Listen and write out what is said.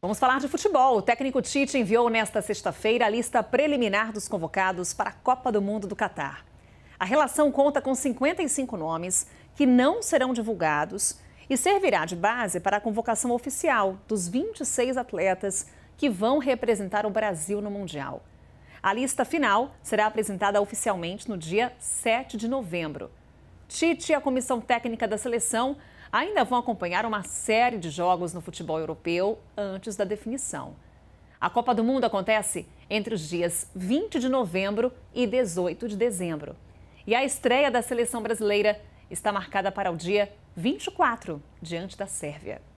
Vamos falar de futebol. O técnico Tite enviou nesta sexta-feira a lista preliminar dos convocados para a Copa do Mundo do Catar. A relação conta com 55 nomes que não serão divulgados e servirá de base para a convocação oficial dos 26 atletas que vão representar o Brasil no Mundial. A lista final será apresentada oficialmente no dia 7 de novembro. Tite e a comissão técnica da seleção ainda vão acompanhar uma série de jogos no futebol europeu antes da definição. A Copa do Mundo acontece entre os dias 20 de novembro e 18 de dezembro. E a estreia da seleção brasileira está marcada para o dia 24, diante da Sérvia.